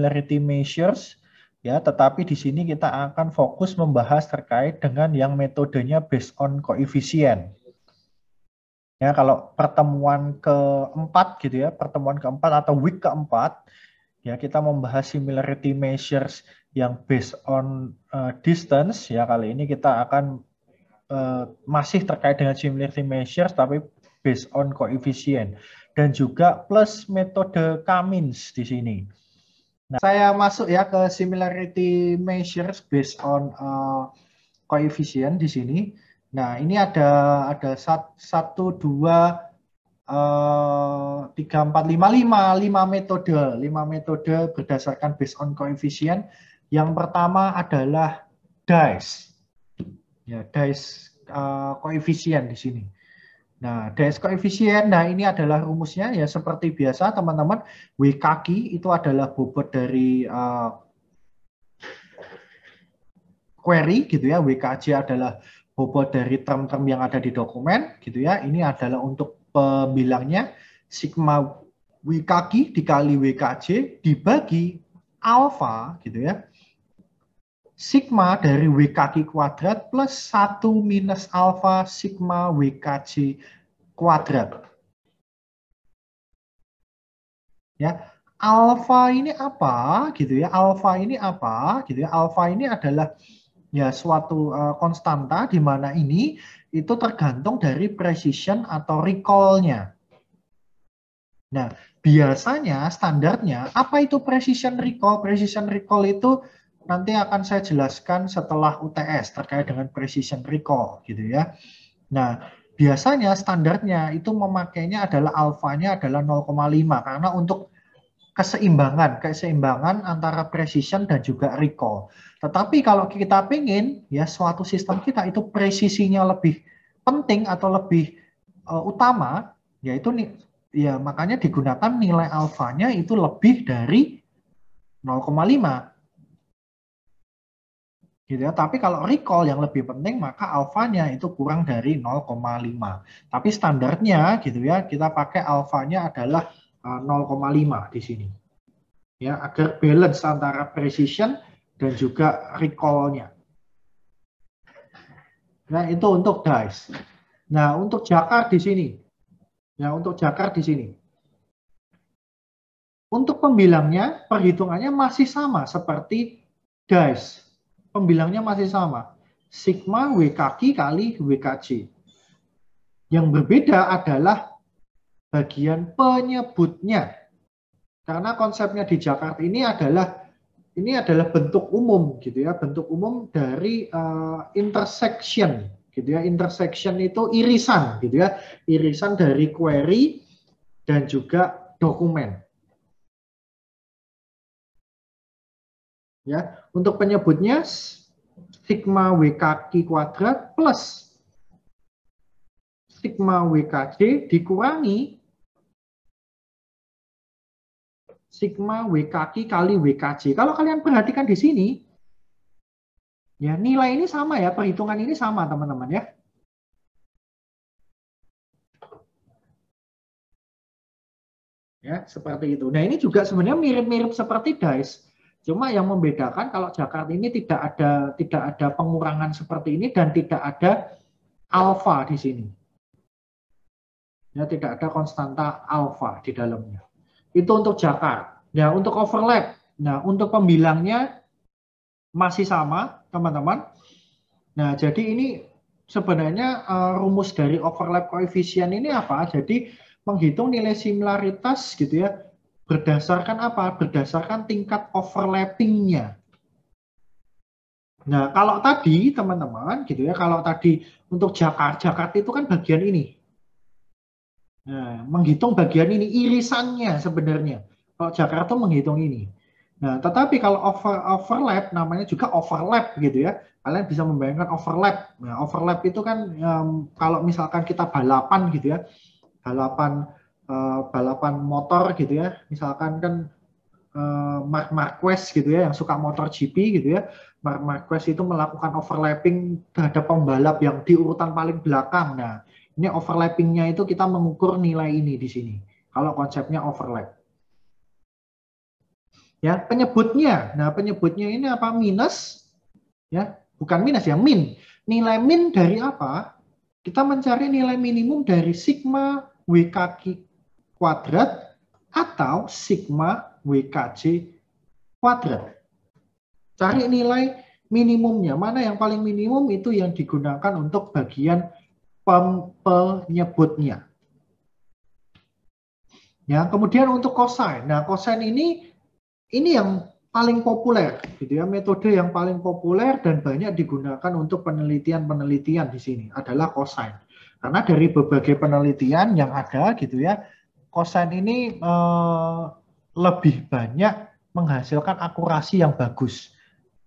similarity measures ya, tetapi di sini kita akan fokus membahas terkait dengan yang metodenya based on koefisien. Ya, kalau pertemuan keempat gitu ya, pertemuan keempat atau week keempat ya kita membahas similarity measures yang based on uh, distance ya kali ini kita akan uh, masih terkait dengan similarity measures tapi based on koefisien dan juga plus metode Kamins di sini. Nah, saya masuk ya ke similarity measures based on uh, coefficient di sini. Nah, ini ada ada sat, satu dua uh, tiga empat lima lima lima metode lima metode berdasarkan based on coefficient. Yang pertama adalah dice, ya dice uh, coefficient di sini. Nah, DS koefisien, nah ini adalah rumusnya ya seperti biasa teman-teman, W kaki itu adalah bobot dari uh, query gitu ya, WKJ adalah bobot dari term-term yang ada di dokumen gitu ya, ini adalah untuk pembilangnya, sigma W kaki dikali WKJ dibagi alpha gitu ya, sigma dari WKG kuadrat plus 1 minus alfa sigma WKC kuadrat. Ya, alfa ini apa gitu ya? Alfa ini apa gitu ya? Alfa ini adalah ya suatu uh, konstanta di mana ini itu tergantung dari precision atau recall-nya. Nah, biasanya standarnya apa itu precision recall? Precision recall itu nanti akan saya jelaskan setelah UTS terkait dengan precision recall gitu ya. Nah, biasanya standarnya itu memakainya adalah alfanya adalah 0,5 karena untuk keseimbangan, keseimbangan antara precision dan juga recall. Tetapi kalau kita pingin ya suatu sistem kita itu presisinya lebih penting atau lebih uh, utama, yaitu nih ya makanya digunakan nilai alfanya itu lebih dari 0,5 gitu ya. Tapi kalau recall yang lebih penting maka alfanya itu kurang dari 0,5. Tapi standarnya gitu ya kita pakai alfanya adalah 0,5 eh, di sini. Ya, agar balance antara precision dan juga recall-nya. Nah, itu untuk dice. Nah, untuk jakar di sini. Ya, untuk jakar di sini. Untuk pembilangnya, perhitungannya masih sama seperti dice pembilangnya masih sama. Sigma WKG kali WKC. Yang berbeda adalah bagian penyebutnya. Karena konsepnya di Jakarta ini adalah ini adalah bentuk umum gitu ya, bentuk umum dari uh, intersection gitu ya. Intersection itu irisan gitu ya, irisan dari query dan juga dokumen. Ya, untuk penyebutnya sigma WKQ kuadrat plus sigma WKJ dikurangi sigma WKQ kali WKJ. Kalau kalian perhatikan di sini, ya nilai ini sama ya, perhitungan ini sama teman-teman ya. Ya, seperti itu. Nah, ini juga sebenarnya mirip-mirip seperti DICE. Cuma yang membedakan kalau Jakarta ini tidak ada tidak ada pengurangan seperti ini dan tidak ada alfa di sini. Ya, tidak ada konstanta alfa di dalamnya. Itu untuk Jakarta. Ya, untuk overlap. Nah, untuk pembilangnya masih sama, teman-teman. Nah, jadi ini sebenarnya uh, rumus dari overlap koefisien ini apa? Jadi menghitung nilai similaritas gitu ya Berdasarkan apa? Berdasarkan tingkat overlappingnya. Nah, kalau tadi teman-teman gitu ya, kalau tadi untuk Jakarta, Jakarta itu kan bagian ini. Nah, menghitung bagian ini irisannya sebenarnya. Kalau Jakarta menghitung ini. Nah, tetapi kalau over overlap namanya juga overlap gitu ya. Kalian bisa membayangkan overlap. Nah, overlap itu kan um, kalau misalkan kita balapan gitu ya. Balapan Eh, balapan motor gitu ya, misalkan kan uh, eh, Mark Marquez gitu ya yang suka motor GP gitu ya, Mark Marquez itu melakukan overlapping terhadap pembalap yang di urutan paling belakang. Nah, ini overlappingnya itu kita mengukur nilai ini di sini. Kalau konsepnya overlap. Ya, penyebutnya. Nah, penyebutnya ini apa? Minus ya, bukan minus ya, min. Nilai min dari apa? Kita mencari nilai minimum dari sigma WKK kuadrat atau sigma WKJ kuadrat. Cari nilai minimumnya. Mana yang paling minimum itu yang digunakan untuk bagian penyebutnya. Ya, kemudian untuk cosine. Nah, cosine ini ini yang paling populer, gitu ya, metode yang paling populer dan banyak digunakan untuk penelitian-penelitian di sini adalah cosine. Karena dari berbagai penelitian yang ada, gitu ya, kosan ini eh, lebih banyak menghasilkan akurasi yang bagus.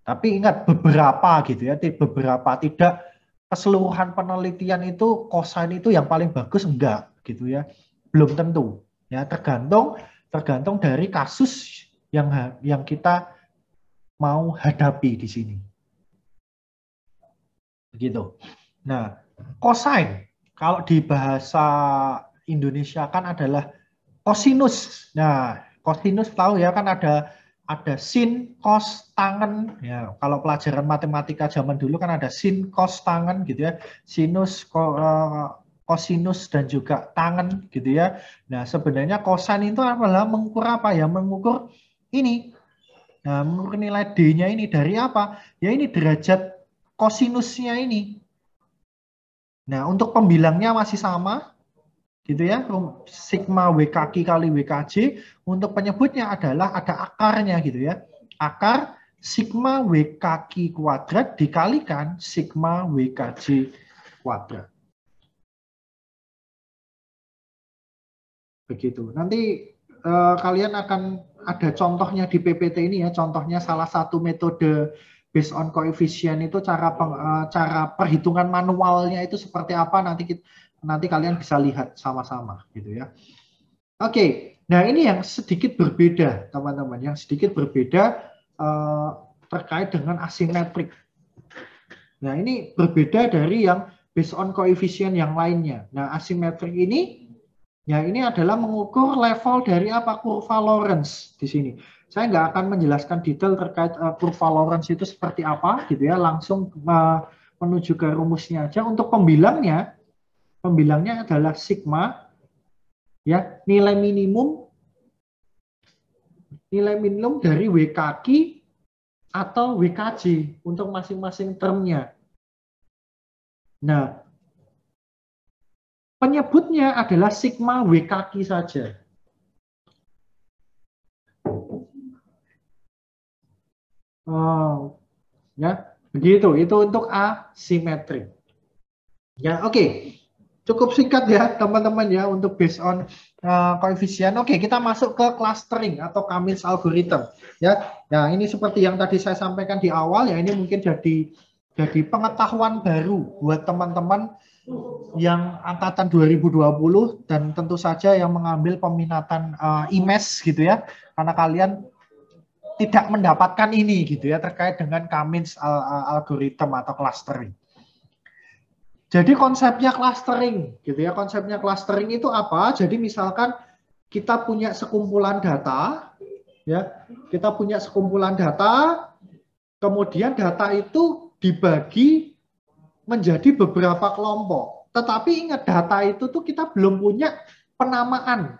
Tapi ingat beberapa gitu ya, beberapa tidak keseluruhan penelitian itu kosan itu yang paling bagus enggak gitu ya. Belum tentu ya, tergantung tergantung dari kasus yang yang kita mau hadapi di sini. Begitu. Nah, cosine kalau di bahasa Indonesia kan adalah kosinus. Nah, kosinus tahu ya kan ada ada sin, cos, tangen. Ya, kalau pelajaran matematika zaman dulu kan ada sin, cos, tangen gitu ya. Sinus, kosinus eh, dan juga tangen gitu ya. Nah, sebenarnya kosan itu adalah mengukur apa ya? Mengukur ini. Nah, mengukur nilai D-nya ini dari apa? Ya ini derajat kosinusnya ini. Nah, untuk pembilangnya masih sama, gitu ya sigma WKQ kali WKJ untuk penyebutnya adalah ada akarnya gitu ya akar sigma WKQ kuadrat dikalikan sigma WKJ kuadrat begitu nanti eh, kalian akan ada contohnya di PPT ini ya contohnya salah satu metode based on coefficient itu cara eh, cara perhitungan manualnya itu seperti apa nanti kita, nanti kalian bisa lihat sama-sama gitu ya. Oke, okay. nah ini yang sedikit berbeda teman-teman, yang sedikit berbeda eh, terkait dengan asimetrik. Nah ini berbeda dari yang based on koefisien yang lainnya. Nah asimetrik ini, ya ini adalah mengukur level dari apa kurva Lorentz di sini. Saya nggak akan menjelaskan detail terkait uh, kurva Lorentz itu seperti apa gitu ya, langsung uh, menuju ke rumusnya aja. Untuk pembilangnya, Pembilangnya adalah sigma ya, nilai minimum nilai minimum dari WKQ atau WKJ untuk masing-masing termnya. Nah, penyebutnya adalah sigma WKQ saja. Oh, ya begitu. Itu untuk asimetrik. Ya, oke. Okay cukup singkat ya teman-teman ya untuk based on uh, koefisien. Oke, kita masuk ke clustering atau Kamis algorithm ya. Nah, ini seperti yang tadi saya sampaikan di awal ya, ini mungkin jadi jadi pengetahuan baru buat teman-teman yang angkatan 2020 dan tentu saja yang mengambil peminatan uh, eh, IMES gitu ya. Karena kalian tidak mendapatkan ini gitu ya terkait dengan Kamil's eh, algorithm atau clustering. Jadi konsepnya clustering, gitu ya. Konsepnya clustering itu apa? Jadi misalkan kita punya sekumpulan data, ya, kita punya sekumpulan data, kemudian data itu dibagi menjadi beberapa kelompok. Tetapi ingat data itu tuh kita belum punya penamaan.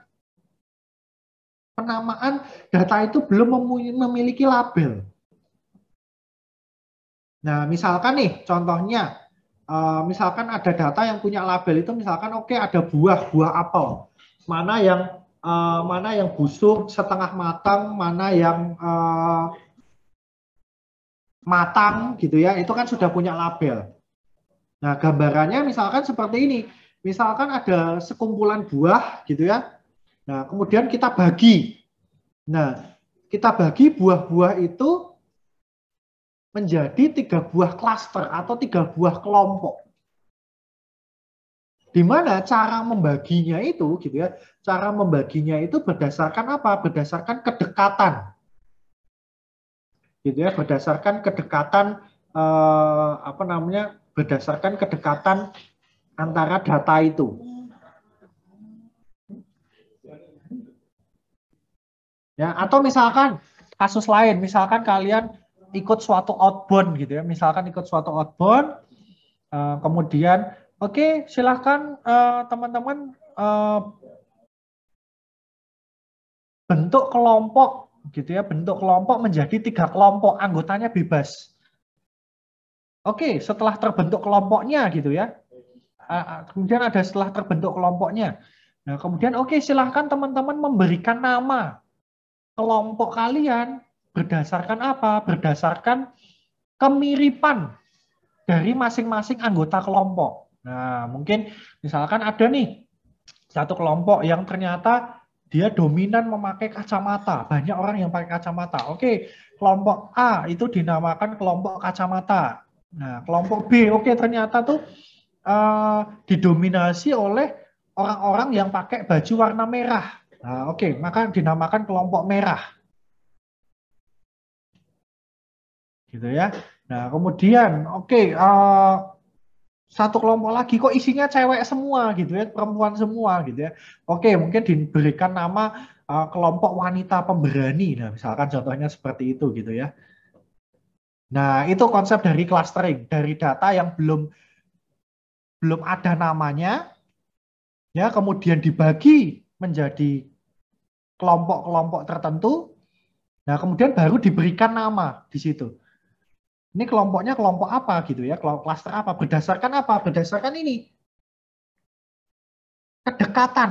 Penamaan data itu belum memiliki label. Nah, misalkan nih contohnya Eh, misalkan ada data yang punya label itu misalkan oke okay, ada buah buah apel mana yang uh, mana yang busuk setengah matang mana yang uh, matang gitu ya itu kan sudah punya label nah gambarannya misalkan seperti ini misalkan ada sekumpulan buah gitu ya nah kemudian kita bagi nah kita bagi buah-buah itu menjadi tiga buah klaster atau tiga buah kelompok. Di mana cara membaginya itu gitu ya, cara membaginya itu berdasarkan apa? Berdasarkan kedekatan. Gitu ya, berdasarkan kedekatan eh, apa namanya? berdasarkan kedekatan antara data itu. Ya, atau misalkan kasus lain, misalkan kalian ikut suatu outbound gitu ya. Misalkan ikut suatu outbound, uh, kemudian oke okay, silahkan eh, teman-teman uh, bentuk kelompok gitu ya, bentuk kelompok menjadi tiga kelompok anggotanya bebas. Oke, okay, setelah terbentuk kelompoknya gitu ya. kemudian ada setelah terbentuk kelompoknya. Nah, kemudian oke okay, silahkan teman-teman memberikan nama kelompok kalian Berdasarkan apa? Berdasarkan kemiripan dari masing-masing anggota kelompok. Nah, mungkin misalkan ada nih satu kelompok yang ternyata dia dominan memakai kacamata. Banyak orang yang pakai kacamata. Oke, kelompok A itu dinamakan kelompok kacamata. Nah, kelompok B, oke ternyata tuh uh, didominasi oleh orang-orang yang pakai baju warna merah. Nah, oke, maka dinamakan kelompok merah. gitu ya. Nah kemudian oke okay, uh, eh, satu kelompok lagi kok isinya cewek semua gitu ya, perempuan semua gitu ya. Oke, mungkin diberikan nama uh, kelompok wanita pemberani. Nah, misalkan contohnya seperti itu gitu ya. Nah, itu konsep dari clustering, dari data yang belum belum ada namanya ya, kemudian dibagi menjadi kelompok-kelompok tertentu. Nah, kemudian baru diberikan nama di situ ini kelompoknya kelompok apa gitu ya, kelompok klaster apa, berdasarkan apa, berdasarkan ini. Kedekatan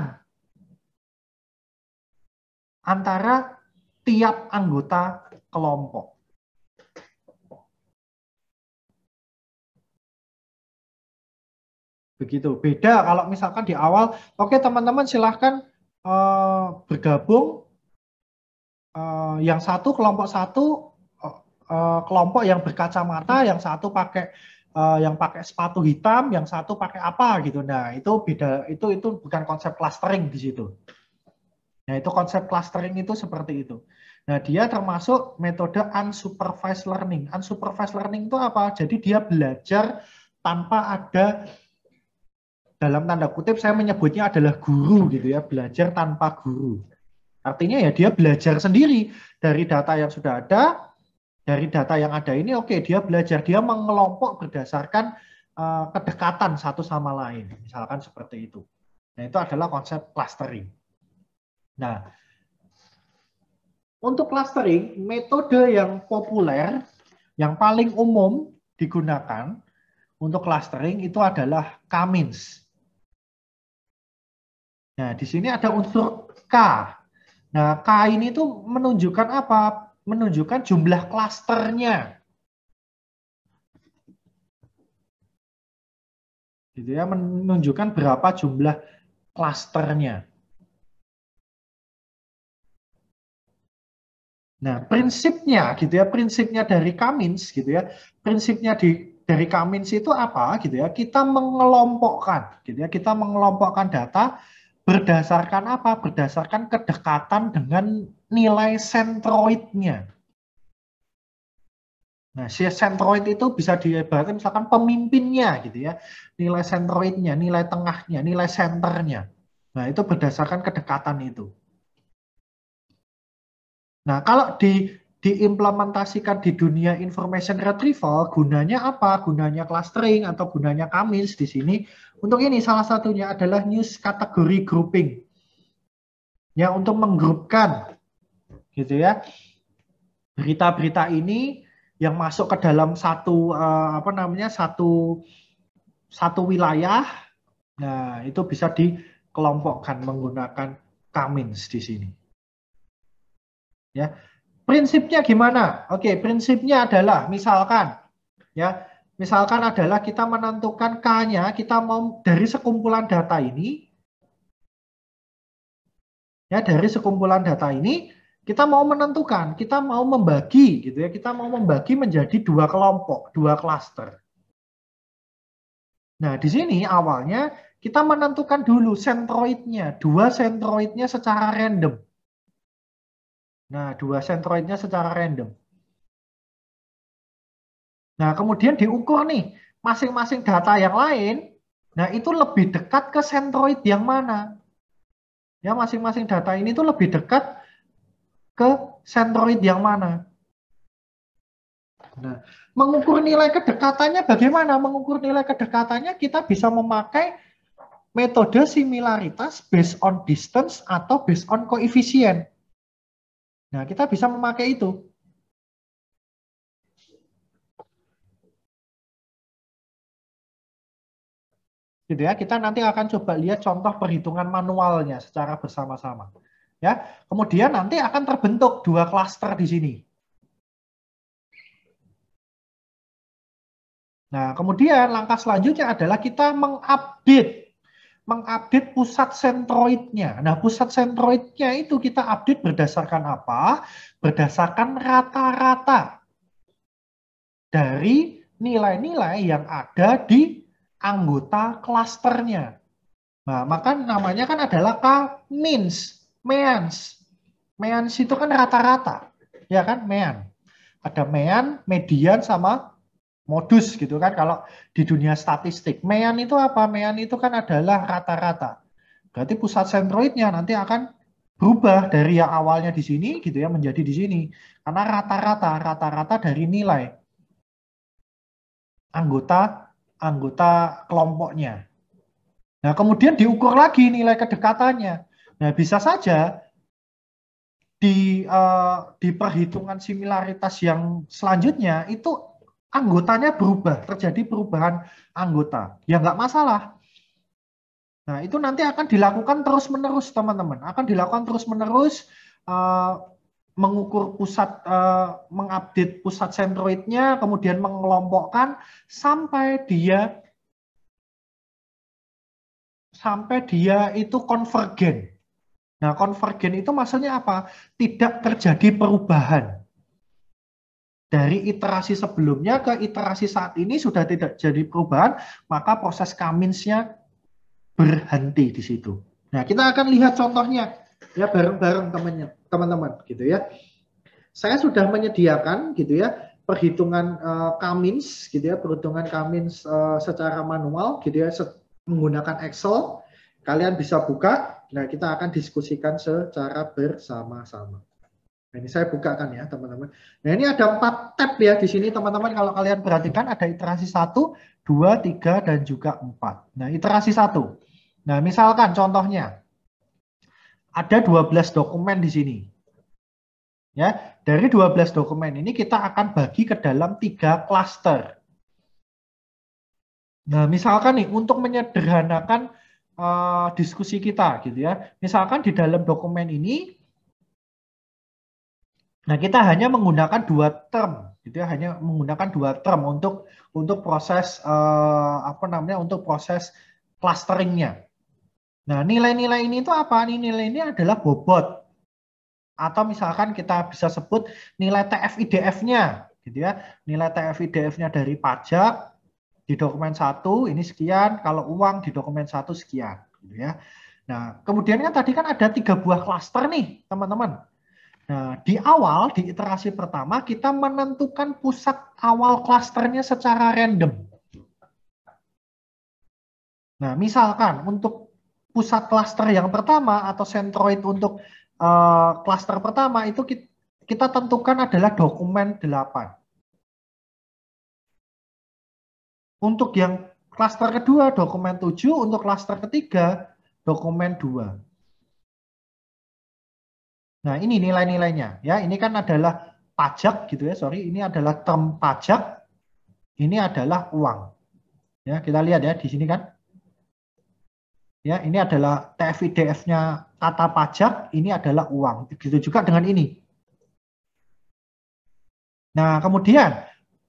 antara tiap anggota kelompok. Begitu. Beda kalau misalkan di awal, oke okay, teman-teman silahkan uh, bergabung uh, yang satu kelompok satu Eh, kelompok yang berkacamata, yang satu pakai uh, yang pakai sepatu hitam, yang satu pakai apa gitu. Nah, itu beda itu itu bukan konsep clustering di situ. Nah, itu konsep clustering itu seperti itu. Nah, dia termasuk metode unsupervised learning. Unsupervised learning itu apa? Jadi dia belajar tanpa ada dalam tanda kutip saya menyebutnya adalah guru gitu ya, belajar tanpa guru. Artinya ya dia belajar sendiri dari data yang sudah ada, dari data yang ada ini oke okay, dia belajar dia mengelompok berdasarkan uh, kedekatan satu sama lain misalkan seperti itu nah itu adalah konsep clustering nah untuk clustering metode yang populer yang paling umum digunakan untuk clustering itu adalah Kamins. Nah, di sini ada unsur K. Nah, K ini tuh menunjukkan apa? menunjukkan jumlah klasternya. Gitu ya, menunjukkan berapa jumlah klasternya. Nah, prinsipnya gitu ya, prinsipnya dari Kamins gitu ya. Prinsipnya di dari Kamins itu apa gitu ya? Kita mengelompokkan gitu ya, kita mengelompokkan data Berdasarkan apa? Berdasarkan kedekatan dengan nilai sentroidnya. Nah, si sentroid itu bisa diibaratkan misalkan pemimpinnya gitu ya. Nilai sentroidnya, nilai tengahnya, nilai senternya. Nah, itu berdasarkan kedekatan itu. Nah, kalau di diimplementasikan di dunia information retrieval gunanya apa? Gunanya clustering atau gunanya kamis di sini. Untuk ini salah satunya adalah news category grouping. Ya, untuk menggrupkan gitu ya. Berita-berita ini yang masuk ke dalam satu eh, apa namanya? satu satu wilayah. Nah, itu bisa dikelompokkan menggunakan kamins di sini. Ya, prinsipnya gimana? Oke, prinsipnya adalah misalkan ya, misalkan adalah kita menentukan K-nya, kita mau dari sekumpulan data ini ya dari sekumpulan data ini kita mau menentukan, kita mau membagi gitu ya, kita mau membagi menjadi dua kelompok, dua klaster. Nah, di sini awalnya kita menentukan dulu sentroidnya, dua sentroidnya secara random. Nah, dua sentroidnya secara random. Nah, kemudian diukur nih masing-masing data yang lain. Nah, itu lebih dekat ke sentroid yang mana? Ya, masing-masing data ini tuh lebih dekat ke sentroid yang mana? Nah, mengukur nilai kedekatannya bagaimana? Mengukur nilai kedekatannya kita bisa memakai metode similaritas based on distance atau based on koefisien. Nah, kita bisa memakai itu. Gitu ya, kita nanti akan coba lihat contoh perhitungan manualnya secara bersama-sama. Ya, kemudian nanti akan terbentuk dua klaster di sini. Nah, kemudian langkah selanjutnya adalah kita mengupdate mengupdate pusat sentroidnya. Nah, pusat sentroidnya itu kita update berdasarkan apa? Berdasarkan rata-rata dari nilai-nilai yang ada di anggota klasternya. Nah, maka namanya kan adalah K-means, means. Means itu kan rata-rata, ya kan? Mean. Ada mean, median, sama modus gitu kan kalau di dunia statistik. Mean itu apa? Mean itu kan adalah rata-rata. Berarti pusat sentroidnya nanti akan berubah dari yang awalnya di sini gitu ya menjadi di sini. Karena rata-rata rata-rata dari nilai anggota anggota kelompoknya. Nah, kemudian diukur lagi nilai kedekatannya. Nah, bisa saja di uh, di perhitungan similaritas yang selanjutnya itu anggotanya berubah, terjadi perubahan anggota. Ya nggak masalah. Nah, itu nanti akan dilakukan terus-menerus, teman-teman. Akan dilakukan terus-menerus uh, mengukur pusat, uh, mengupdate pusat sentroidnya, kemudian mengelompokkan sampai dia sampai dia itu konvergen. Nah, konvergen itu maksudnya apa? Tidak terjadi perubahan dari iterasi sebelumnya ke iterasi saat ini sudah tidak jadi perubahan, maka proses kaminsnya berhenti di situ. Nah, kita akan lihat contohnya ya bareng-bareng teman-teman gitu ya. Saya sudah menyediakan gitu ya perhitungan uh, kamins gitu ya, perhitungan kamins uh, secara manual gitu ya menggunakan Excel. Kalian bisa buka. Nah, kita akan diskusikan secara bersama-sama. Nah, ini saya bukakan ya, teman-teman. Nah, ini ada empat tab ya di sini, teman-teman. Kalau kalian perhatikan ada iterasi satu, dua, tiga dan juga empat. Nah, iterasi satu. Nah, misalkan contohnya ada 12 dokumen di sini. Ya, dari 12 dokumen ini kita akan bagi ke dalam tiga klaster. Nah, misalkan nih untuk menyederhanakan uh, diskusi kita gitu ya. Misalkan di dalam dokumen ini Nah, kita hanya menggunakan dua term, gitu ya, hanya menggunakan dua term untuk untuk proses uh, apa namanya, untuk proses clusteringnya. Nah, nilai-nilai ini itu apa? Nilai ini adalah bobot atau misalkan kita bisa sebut nilai TFIDF-nya, gitu ya, nilai TFIDF-nya dari pajak di dokumen satu ini sekian, kalau uang di dokumen satu sekian, gitu ya. Nah, kemudian kan tadi kan ada tiga buah cluster nih, teman-teman. Nah, di awal, di iterasi pertama, kita menentukan pusat awal klasternya secara random. Nah, misalkan untuk pusat klaster yang pertama atau centroid untuk eh, klaster uh, pertama itu kita, kita tentukan adalah dokumen 8. Untuk yang klaster kedua dokumen 7, untuk klaster ketiga dokumen 2. Nah, ini nilai-nilainya ya. Ini kan adalah pajak gitu ya. Sorry, ini adalah term pajak. Ini adalah uang. Ya, kita lihat ya di sini kan. Ya, ini adalah TFIDF-nya kata pajak, ini adalah uang. Begitu juga dengan ini. Nah, kemudian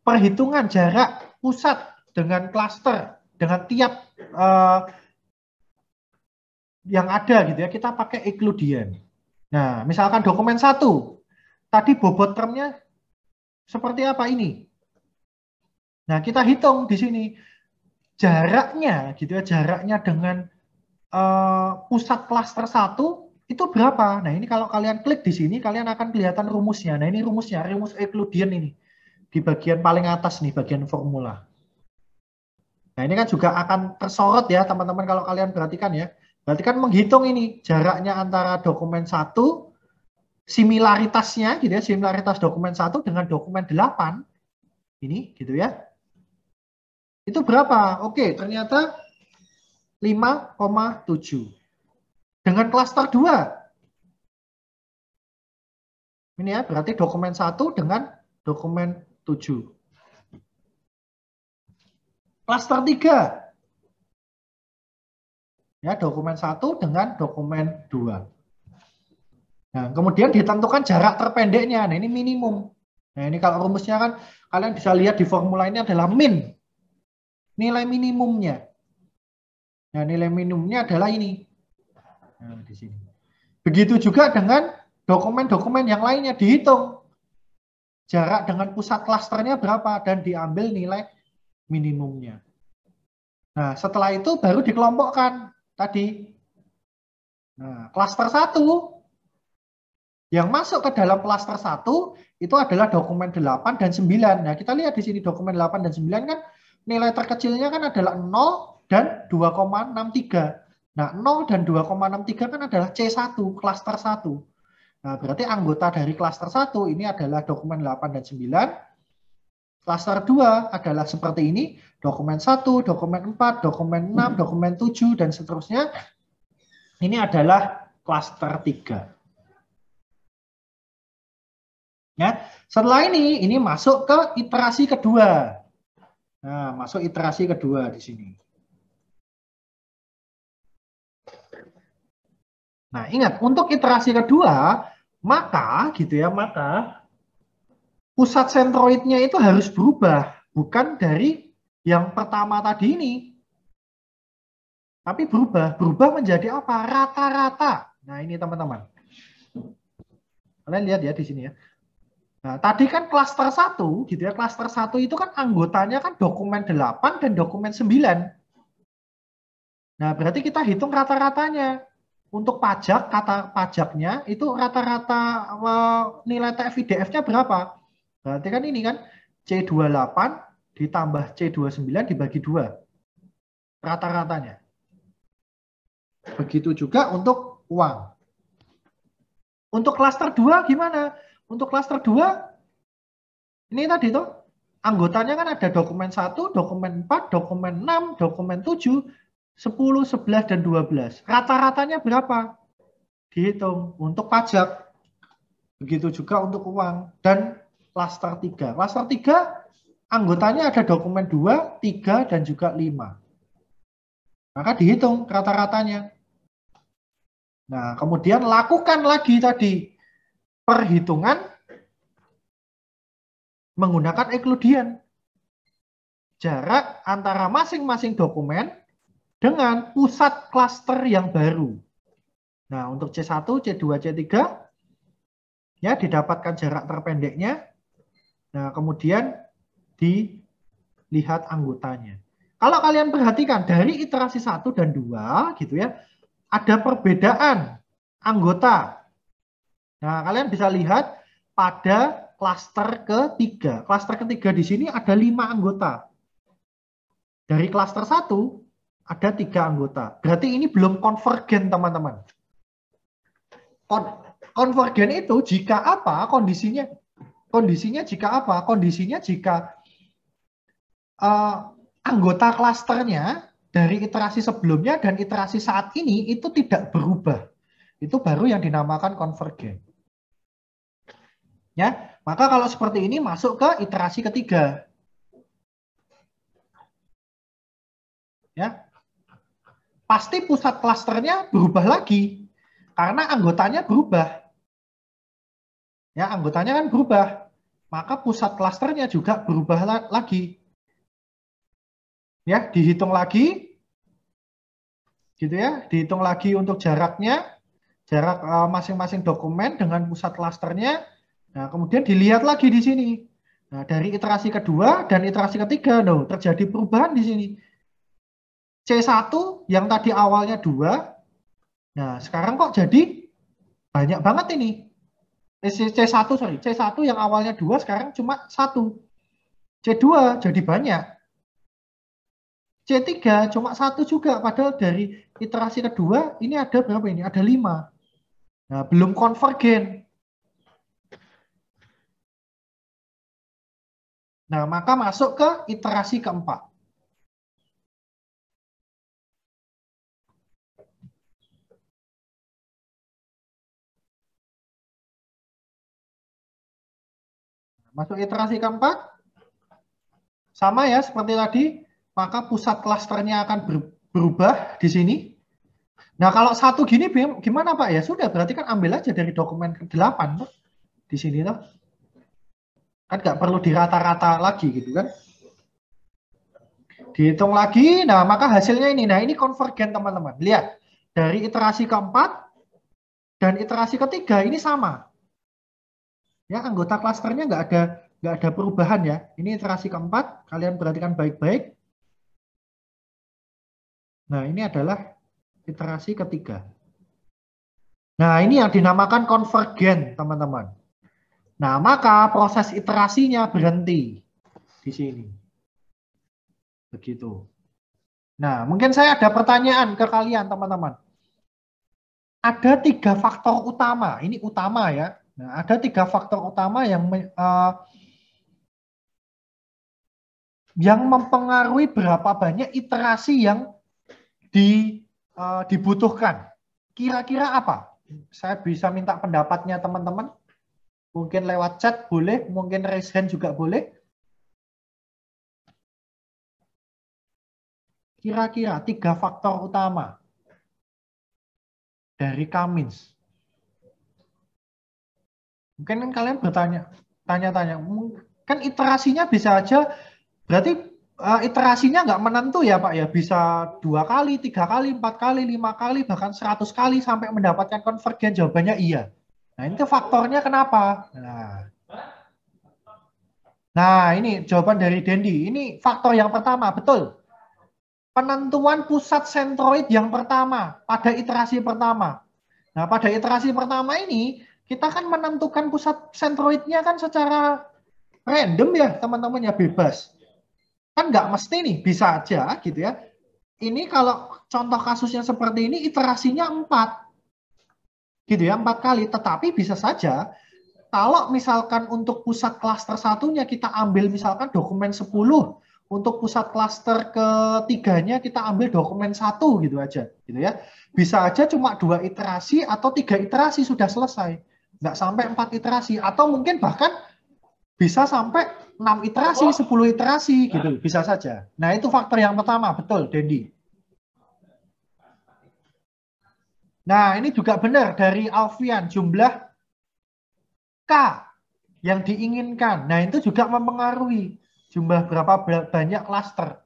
perhitungan jarak pusat dengan klaster, dengan tiap uh, yang ada gitu ya, kita pakai ekludian. Nah, misalkan dokumen satu, tadi bobot termnya seperti apa ini? Nah, kita hitung di sini jaraknya, gitu ya, jaraknya dengan uh, pusat klaster satu itu berapa? Nah, ini kalau kalian klik di sini, kalian akan kelihatan rumusnya. Nah, ini rumusnya, rumus Euclidean ini di bagian paling atas nih, bagian formula. Nah, ini kan juga akan tersorot ya, teman-teman kalau kalian perhatikan ya. Berarti kan menghitung ini jaraknya antara dokumen satu, similaritasnya gitu ya, similaritas dokumen satu dengan dokumen 8 ini gitu ya. Itu berapa? Oke, ternyata 5,7. Dengan klaster 2. Ini ya, berarti dokumen 1 dengan dokumen 7. Klaster 3 ya dokumen satu dengan dokumen dua. Nah, kemudian ditentukan jarak terpendeknya. Nah, ini minimum. Nah, ini kalau rumusnya kan kalian bisa lihat di formula ini adalah min. Nilai minimumnya. Nah, nilai minimumnya adalah ini. Nah, di sini. Begitu juga dengan dokumen-dokumen yang lainnya dihitung. Jarak dengan pusat klasternya berapa dan diambil nilai minimumnya. Nah, setelah itu baru dikelompokkan tadi. Nah, klaster 1 yang masuk ke dalam klaster 1 itu adalah dokumen 8 dan 9. Nah, kita lihat di sini dokumen 8 dan 9 kan nilai terkecilnya kan adalah 0 dan 2,63. Nah, 0 dan 2,63 kan adalah C1, klaster 1. Nah, berarti anggota dari klaster 1 ini adalah dokumen 8 dan 9 Klaster 2 adalah seperti ini, dokumen 1, dokumen 4, dokumen 6, hmm. dokumen 7, dan seterusnya. Ini adalah klaster 3. Ya. Setelah ini, ini masuk ke iterasi kedua. Nah, masuk iterasi kedua di sini. Nah, ingat, untuk iterasi kedua, maka gitu ya, maka pusat sentroidnya itu harus berubah, bukan dari yang pertama tadi ini. Tapi berubah, berubah menjadi apa? Rata-rata. Nah ini teman-teman. Kalian lihat ya di sini ya. Nah, tadi kan klaster 1 gitu ya. Klaster 1 itu kan anggotanya kan dokumen 8 dan dokumen 9. Nah, berarti kita hitung rata-ratanya. Untuk pajak, kata pajaknya itu rata-rata eh, nilai TFIDF-nya berapa? Berarti kan ini kan C28 ditambah C29 dibagi 2. rata-ratanya. Begitu juga untuk uang. Untuk klaster 2 gimana? Untuk klaster 2 ini tadi tuh anggotanya kan ada dokumen 1, dokumen 4, dokumen 6, dokumen 7, 10, 11 dan 12. Rata-ratanya berapa? Dihitung untuk pajak. Begitu juga untuk uang dan klaster 3. Klaster 3 anggotanya ada dokumen 2, 3, dan juga 5. Maka dihitung rata-ratanya. Nah, kemudian lakukan lagi tadi perhitungan menggunakan ekludian. Jarak antara masing-masing dokumen dengan pusat klaster yang baru. Nah, untuk C1, C2, C3, ya didapatkan jarak terpendeknya Nah, kemudian dilihat anggotanya. Kalau kalian perhatikan dari iterasi 1 dan 2 gitu ya, ada perbedaan anggota. Nah, kalian bisa lihat pada klaster ketiga. Klaster ketiga di sini ada lima anggota. Dari klaster 1 ada tiga anggota. Berarti ini belum konvergen, teman-teman. Konvergen itu jika apa kondisinya Kondisinya jika apa? Kondisinya jika uh, anggota klasternya dari iterasi sebelumnya dan iterasi saat ini itu tidak berubah. Itu baru yang dinamakan konvergen. Ya, maka kalau seperti ini masuk ke iterasi ketiga. Ya. Pasti pusat klasternya berubah lagi karena anggotanya berubah. Ya, anggotanya kan berubah maka pusat klasternya juga berubah lagi. Ya, dihitung lagi. Gitu ya, dihitung lagi untuk jaraknya, jarak eh, masing-masing dokumen dengan pusat klasternya. Nah, kemudian dilihat lagi di sini. Nah, dari iterasi kedua dan iterasi ketiga, no, terjadi perubahan di sini. C1 yang tadi awalnya dua, nah sekarang kok jadi banyak banget ini eh, C1 sorry, C1 yang awalnya dua sekarang cuma satu. C2 jadi banyak. C3 cuma satu juga, padahal dari iterasi kedua ini ada berapa ini? Ada lima. Nah, belum konvergen. Nah, maka masuk ke iterasi keempat. Masuk iterasi keempat, sama ya seperti tadi, maka pusat klasternya akan berubah di sini. Nah, kalau satu gini gimana Pak? Ya sudah, berarti kan ambil aja dari dokumen ke-8 Di sini tuh. Kan gak perlu dirata-rata lagi gitu kan. Dihitung lagi, nah maka hasilnya ini. Nah, ini konvergen teman-teman. Lihat, dari iterasi keempat dan iterasi ketiga ini sama. Ya, anggota klasternya nggak ada nggak ada perubahan ya. Ini iterasi keempat, kalian perhatikan baik-baik. Nah, ini adalah iterasi ketiga. Nah, ini yang dinamakan konvergen, teman-teman. Nah, maka proses iterasinya berhenti di sini. Begitu. Nah, mungkin saya ada pertanyaan ke kalian, teman-teman. Ada tiga faktor utama, ini utama ya, Nah, ada tiga faktor utama yang uh, yang mempengaruhi berapa banyak iterasi yang di, uh, dibutuhkan. Kira-kira apa? Saya bisa minta pendapatnya teman-teman. Mungkin lewat chat boleh, mungkin raise hand juga boleh. Kira-kira tiga faktor utama dari Kamins. Mungkin kan kalian bertanya, tanya-tanya, kan iterasinya bisa aja, berarti uh, iterasinya nggak menentu ya Pak ya, bisa dua kali, tiga kali, empat kali, lima kali, bahkan seratus kali sampai mendapatkan konvergen, jawabannya iya. Nah itu faktornya kenapa? Nah, Nah, ini jawaban dari Dendi. Ini faktor yang pertama, betul. Penentuan pusat sentroid yang pertama pada iterasi pertama. Nah, pada iterasi pertama ini kita kan menentukan pusat sentroidnya kan secara random ya teman temannya bebas. Kan nggak mesti nih, bisa aja gitu ya. Ini kalau contoh kasusnya seperti ini iterasinya empat Gitu ya, empat kali. Tetapi bisa saja kalau misalkan untuk pusat klaster satunya kita ambil misalkan dokumen 10, untuk pusat klaster ketiganya kita ambil dokumen satu gitu aja, gitu ya. Bisa aja cuma dua iterasi atau tiga iterasi sudah selesai nggak sampai empat iterasi atau mungkin bahkan bisa sampai enam iterasi, oh. sepuluh iterasi nah. gitu, bisa saja. Nah, itu faktor yang pertama, betul, Dendi. Nah, ini juga benar dari Alfian, jumlah K yang diinginkan. Nah, itu juga mempengaruhi jumlah berapa banyak klaster.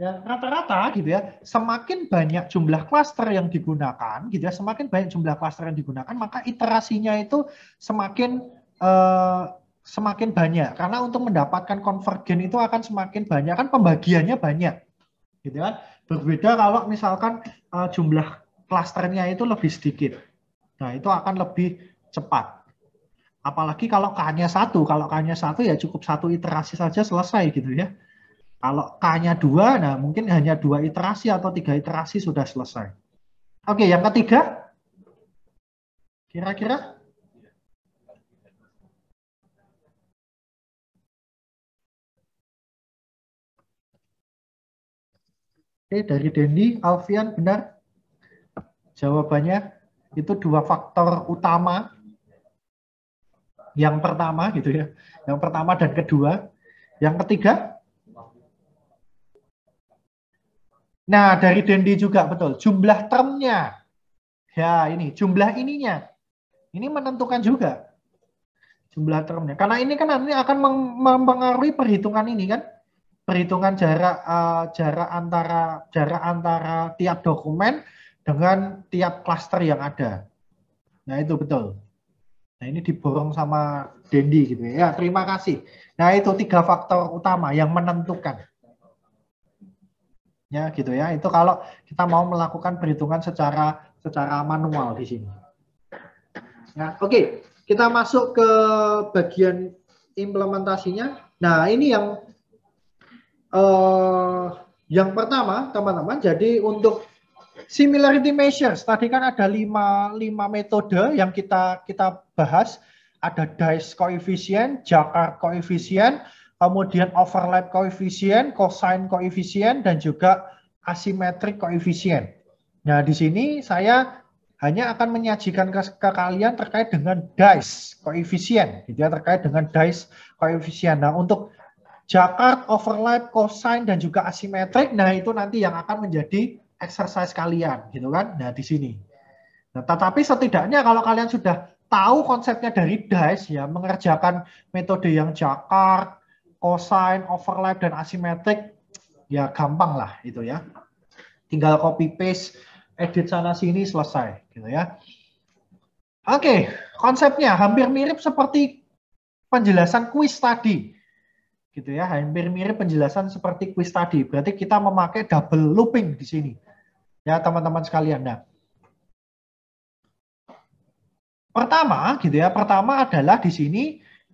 Ya, rata-rata gitu ya, semakin banyak jumlah klaster yang digunakan, gitu ya, semakin banyak jumlah klaster yang digunakan, maka iterasinya itu semakin uh, semakin banyak. Karena untuk mendapatkan konvergen itu akan semakin banyak, kan pembagiannya banyak, gitu kan. Berbeda kalau misalkan uh, jumlah klasternya itu lebih sedikit, nah itu akan lebih cepat. Apalagi kalau k satu, kalau k satu ya cukup satu iterasi saja selesai gitu ya. Kalau K-nya dua, nah mungkin hanya dua iterasi atau tiga iterasi sudah selesai. Oke, yang ketiga, kira-kira Oke, dari Dendi, Alfian benar? Jawabannya itu dua faktor utama. Yang pertama gitu ya. Yang pertama dan kedua. Yang ketiga? Nah, dari Dendi juga betul. Jumlah termnya. Ya, ini jumlah ininya. Ini menentukan juga jumlah termnya. Karena ini kan nanti akan mempengaruhi perhitungan ini kan. Perhitungan jarak uh, jarak antara jarak antara tiap dokumen dengan tiap klaster yang ada. Nah, itu betul. Nah, ini diborong sama Dendi gitu ya. ya terima kasih. Nah, itu tiga faktor utama yang menentukan ya gitu ya. Itu kalau kita mau melakukan perhitungan secara secara manual di sini. Ya, oke, okay. kita masuk ke bagian implementasinya. Nah, ini yang eh, yang pertama, teman-teman. Jadi untuk similarity measures, tadi kan ada lima, lima metode yang kita kita bahas. Ada Dice coefficient, jakar coefficient, kemudian overlap koefisien, cosine koefisien, dan juga asimetrik koefisien. Nah, di sini saya hanya akan menyajikan ke, ke kalian terkait dengan dice koefisien, gitu ya, terkait dengan dice koefisien. Nah, untuk Jakarta overlap, cosine, dan juga asimetrik, nah itu nanti yang akan menjadi exercise kalian, gitu kan? Nah, di sini. Nah, tetapi setidaknya kalau kalian sudah tahu konsepnya dari DICE, ya, mengerjakan metode yang Jakarta, cosine, overlap, dan asimetrik, ya gampang lah itu ya. Tinggal copy paste, edit sana sini selesai gitu ya. Oke, konsepnya hampir mirip seperti penjelasan kuis tadi. Gitu ya, hampir mirip penjelasan seperti kuis tadi. Berarti kita memakai double looping di sini. Ya, teman-teman sekalian. Nah, pertama gitu ya, pertama adalah di sini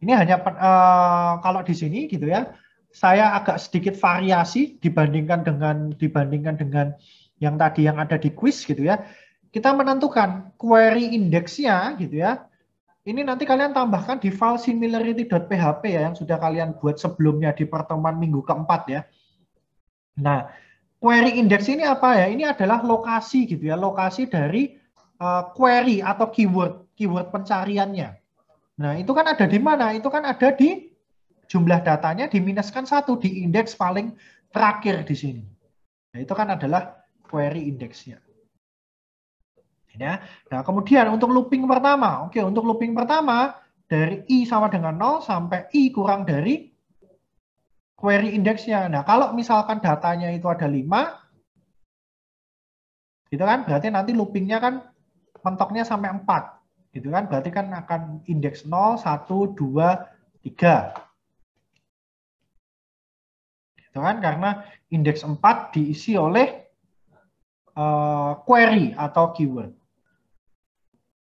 ini hanya uh, kalau di sini gitu ya, saya agak sedikit variasi dibandingkan dengan dibandingkan dengan yang tadi yang ada di quiz gitu ya. Kita menentukan query indeksnya gitu ya. Ini nanti kalian tambahkan di file similarity.php ya yang sudah kalian buat sebelumnya di pertemuan minggu keempat ya. Nah, query index ini apa ya? Ini adalah lokasi gitu ya, lokasi dari uh, query atau keyword keyword pencariannya. Nah, itu kan ada di mana? Itu kan ada di jumlah datanya diminuskan satu di indeks paling terakhir di sini. Nah, itu kan adalah query indeksnya. Ya. Nah, kemudian untuk looping pertama, oke, untuk looping pertama dari i sama dengan 0 sampai i kurang dari query indeksnya. Nah, kalau misalkan datanya itu ada 5, gitu kan, berarti nanti loopingnya kan mentoknya sampai 4. Gitu kan? Berarti kan akan indeks 0, 1, 2, 3. Gitu kan? Karena indeks 4 diisi oleh uh, query atau keyword.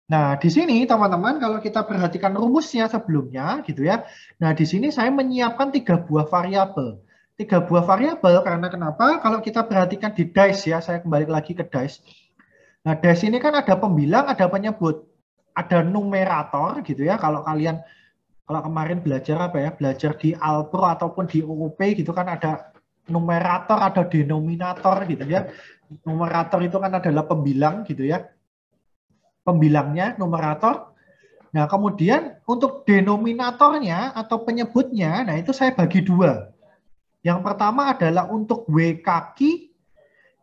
Nah, di sini teman-teman kalau kita perhatikan rumusnya sebelumnya gitu ya. Nah, di sini saya menyiapkan tiga buah variabel. Tiga buah variabel karena kenapa? Kalau kita perhatikan di DICE ya, saya kembali lagi ke DICE. Nah, DICE ini kan ada pembilang, ada penyebut ada numerator gitu ya kalau kalian kalau kemarin belajar apa ya belajar di Alpro ataupun di UUP gitu kan ada numerator ada denominator gitu ya numerator itu kan adalah pembilang gitu ya pembilangnya numerator nah kemudian untuk denominatornya atau penyebutnya nah itu saya bagi dua yang pertama adalah untuk W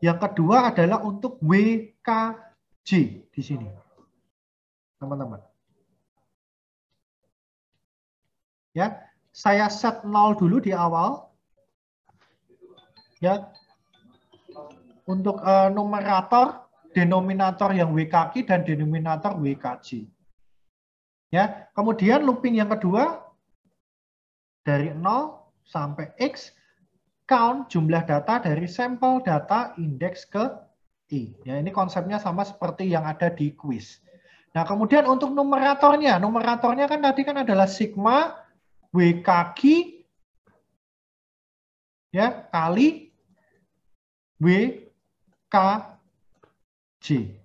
yang kedua adalah untuk WKJ di sini teman-teman. Ya, saya set 0 dulu di awal. Ya. Untuk uh, numerator, denominator yang WKQ dan denominator WKJ. Ya, kemudian looping yang kedua dari 0 sampai X count jumlah data dari sampel data indeks ke I. Ya, ini konsepnya sama seperti yang ada di quiz. Nah, kemudian untuk numeratornya, numeratornya kan tadi kan adalah sigma W kaki ya kali W K J.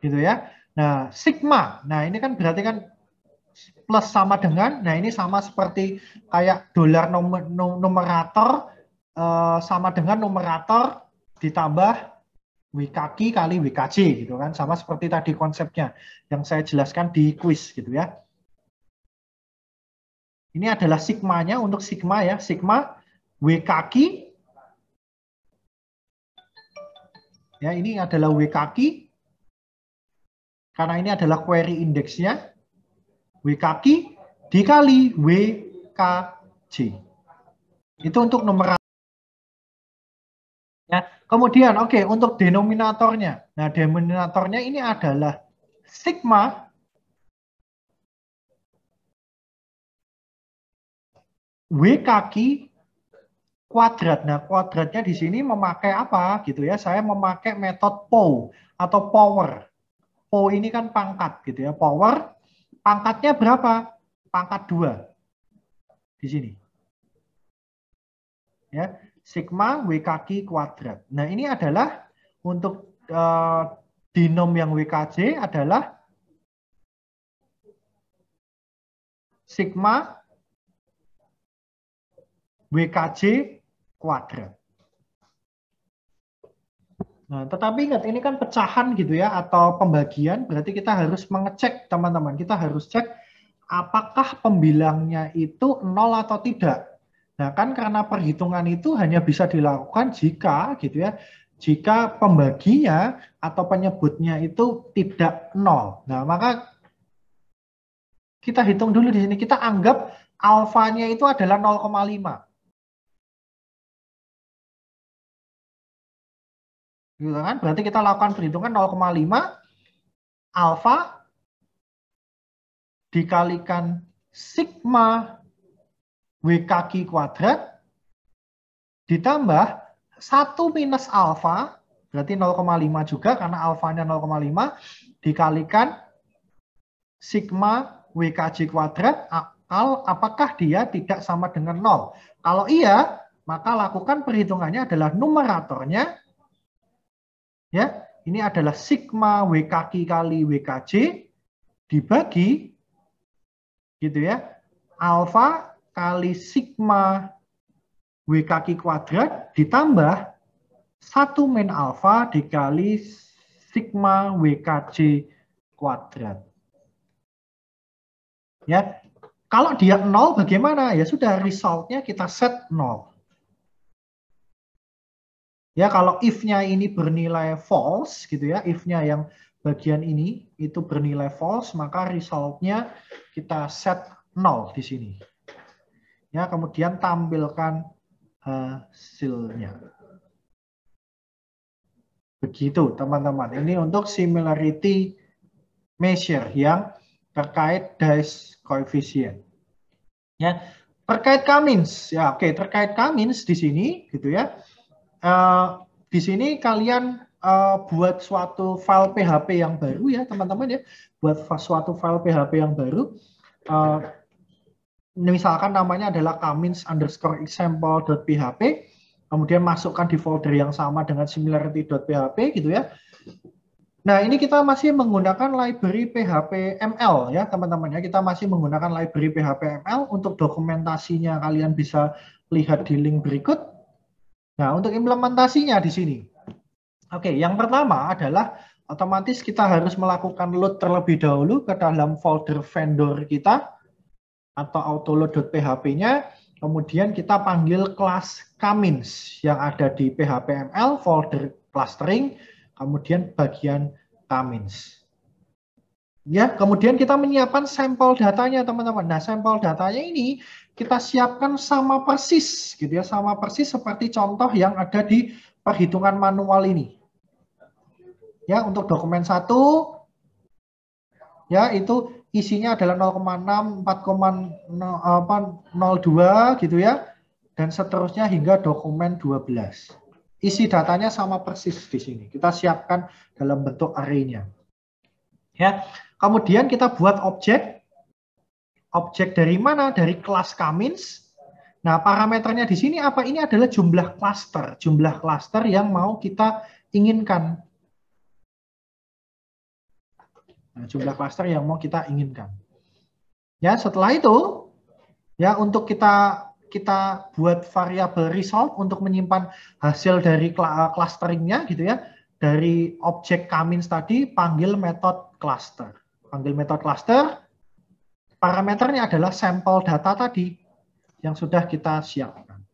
Gitu ya. Nah, sigma. Nah, ini kan berarti kan plus sama dengan. Nah, ini sama seperti kayak dolar numerator eh, sama dengan numerator ditambah WKQ kali WKJ gitu kan sama seperti tadi konsepnya yang saya jelaskan di quiz gitu ya. Ini adalah sigmanya untuk sigma ya, sigma WKQ ya ini adalah WKQ karena ini adalah query indeksnya WKQ dikali WKJ. Itu untuk nomor Ya. Kemudian oke okay, untuk denominatornya. Nah, denominatornya ini adalah sigma W kaki kuadrat. Nah, kuadratnya di sini memakai apa gitu ya? Saya memakai metode POW atau power. POW ini kan pangkat gitu ya. Power pangkatnya berapa? Pangkat 2. Di sini. Ya, sigma W kaki kuadrat. Nah, ini adalah untuk uh, eh, dinom yang WKJ adalah sigma WKJ kuadrat. Nah, tetapi ingat ini kan pecahan gitu ya atau pembagian, berarti kita harus mengecek teman-teman. Kita harus cek apakah pembilangnya itu nol atau tidak. Nah, kan karena perhitungan itu hanya bisa dilakukan jika gitu ya, jika pembaginya atau penyebutnya itu tidak nol. Nah, maka kita hitung dulu di sini. Kita anggap alfanya itu adalah 0,5. Gitu kan? Berarti kita lakukan perhitungan 0,5 alfa dikalikan sigma W kaki kuadrat ditambah 1 minus alfa, berarti 0,5 juga karena alfanya 0,5, dikalikan sigma WKJ kuadrat, apakah dia tidak sama dengan 0? Kalau iya, maka lakukan perhitungannya adalah numeratornya, ya ini adalah sigma WKK kali WKJ dibagi, gitu ya, alfa kali sigma W kaki kuadrat ditambah 1 min alfa dikali sigma WKJ kuadrat. Ya, kalau dia nol bagaimana? Ya sudah resultnya kita set nol. Ya kalau if-nya ini bernilai false gitu ya, if-nya yang bagian ini itu bernilai false maka resultnya kita set nol di sini ya kemudian tampilkan hasilnya. Eh, Begitu teman-teman. Ini untuk similarity measure yang terkait dice coefficient. Ya, terkait Kamins. Ya, oke, okay. terkait Kamins di sini gitu ya. Uh, di sini kalian uh, buat suatu file PHP yang baru ya, teman-teman ya. Buat suatu file PHP yang baru. Uh, misalkan namanya adalah kamins underscore example.php, kemudian masukkan di folder yang sama dengan similarity.php gitu ya. Nah, ini kita masih menggunakan library PHP ML ya, teman-teman ya. Kita masih menggunakan library PHP ML untuk dokumentasinya kalian bisa lihat di link berikut. Nah, untuk implementasinya di sini. Oke, yang pertama adalah otomatis kita harus melakukan load terlebih dahulu ke dalam folder vendor kita atau autoload.php-nya, kemudian kita panggil kelas kamins yang ada di phpml folder clustering, kemudian bagian kamins. Ya, kemudian kita menyiapkan sampel datanya teman-teman. Nah, sampel datanya ini kita siapkan sama persis gitu ya, sama persis seperti contoh yang ada di perhitungan manual ini. Ya, untuk dokumen satu ya itu isinya adalah 0,6, 4,02 gitu ya, dan seterusnya hingga dokumen 12. Isi datanya sama persis di sini. Kita siapkan dalam bentuk arraynya. Ya, kemudian kita buat objek. Objek dari mana? Dari kelas Kamins. Nah, parameternya di sini apa? Ini adalah jumlah cluster jumlah cluster yang mau kita inginkan. Nah, jumlah klaster yang mau kita inginkan. Ya, setelah itu ya untuk kita kita buat variabel result untuk menyimpan hasil dari clusteringnya gitu ya dari objek kamin tadi panggil metode cluster. Panggil metode cluster parameternya adalah sampel data tadi yang sudah kita siapkan.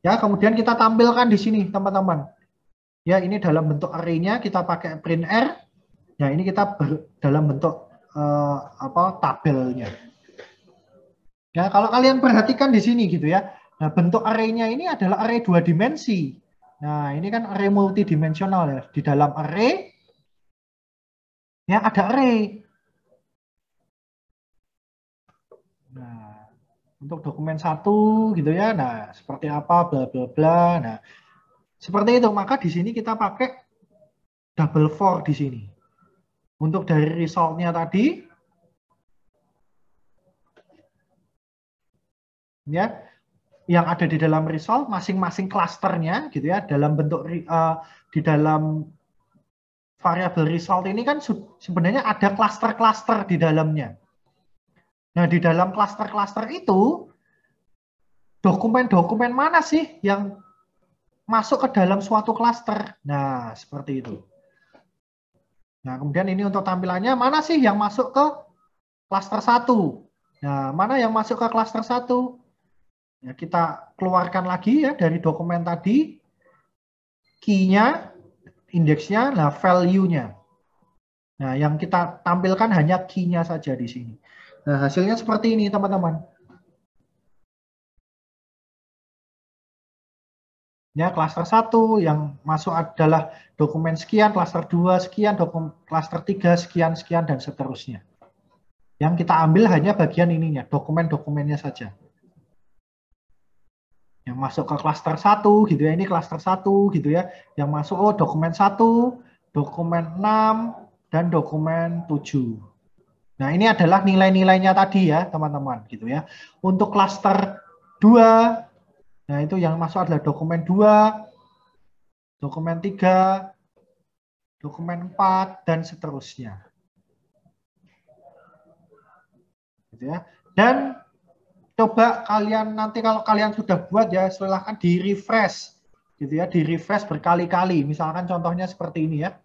Ya, kemudian kita tampilkan di sini teman-teman. Ya, ini dalam bentuk arraynya kita pakai print R Nah, ini kita ber, dalam bentuk uh, apa tabelnya. Ya, kalau kalian perhatikan di sini gitu ya. Nah, bentuk arenya ini adalah array dua dimensi. Nah, ini kan array multidimensional ya. Di dalam array ya ada array. Nah, untuk dokumen satu gitu ya. Nah, seperti apa bla bla bla. Nah, seperti itu maka di sini kita pakai double for di sini. Untuk dari resultnya tadi, ya, yang ada di dalam result masing-masing klasternya gitu ya dalam bentuk uh, di dalam variabel result ini kan sebenarnya ada klaster-klaster di dalamnya. Nah, di dalam klaster-klaster itu dokumen-dokumen mana sih yang masuk ke dalam suatu klaster? Nah, seperti itu. Nah, kemudian ini untuk tampilannya, mana sih yang masuk ke klaster 1? Nah, mana yang masuk ke klaster 1? Ya, kita keluarkan lagi ya dari dokumen tadi, key-nya, indeksnya, nah value-nya. Nah, yang kita tampilkan hanya key-nya saja di sini. Nah, hasilnya seperti ini, teman-teman. ya klaster satu yang masuk adalah dokumen sekian, klaster 2 sekian, dokumen klaster 3 sekian sekian dan seterusnya. Yang kita ambil hanya bagian ininya, dokumen-dokumennya saja. Yang masuk ke klaster satu, gitu ya, ini klaster satu, gitu ya. Yang masuk oh dokumen satu, dokumen enam, dan dokumen tujuh. Nah, ini adalah nilai-nilainya tadi ya, teman-teman gitu ya. Untuk klaster 2 Nah, itu yang masuk adalah dokumen 2, dokumen 3, dokumen 4, dan seterusnya. Gitu ya. Dan coba kalian nanti kalau kalian sudah buat ya silahkan di refresh gitu ya di refresh berkali-kali misalkan contohnya seperti ini ya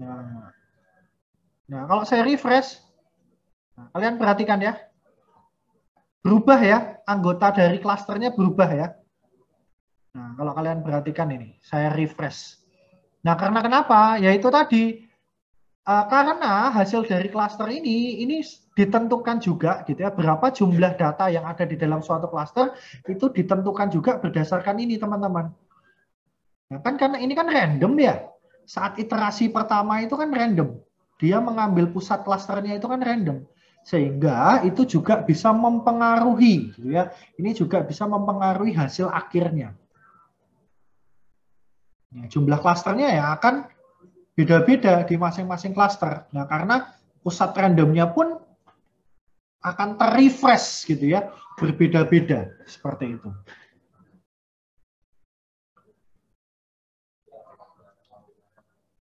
nah nah kalau saya refresh nah, kalian perhatikan ya berubah ya, anggota dari klasternya berubah ya. Nah, kalau kalian perhatikan ini, saya refresh. Nah, karena kenapa? Yaitu tadi uh, karena hasil dari klaster ini ini ditentukan juga gitu ya berapa jumlah data yang ada di dalam suatu klaster itu ditentukan juga berdasarkan ini teman-teman. Nah, kan karena ini kan random ya. Saat iterasi pertama itu kan random. Dia mengambil pusat klasternya itu kan random sehingga itu juga bisa mempengaruhi gitu ya. Ini juga bisa mempengaruhi hasil akhirnya. nah, jumlah klasternya ya akan beda-beda di masing-masing klaster. Nah, karena pusat randomnya pun akan terrefresh gitu ya, berbeda-beda seperti itu.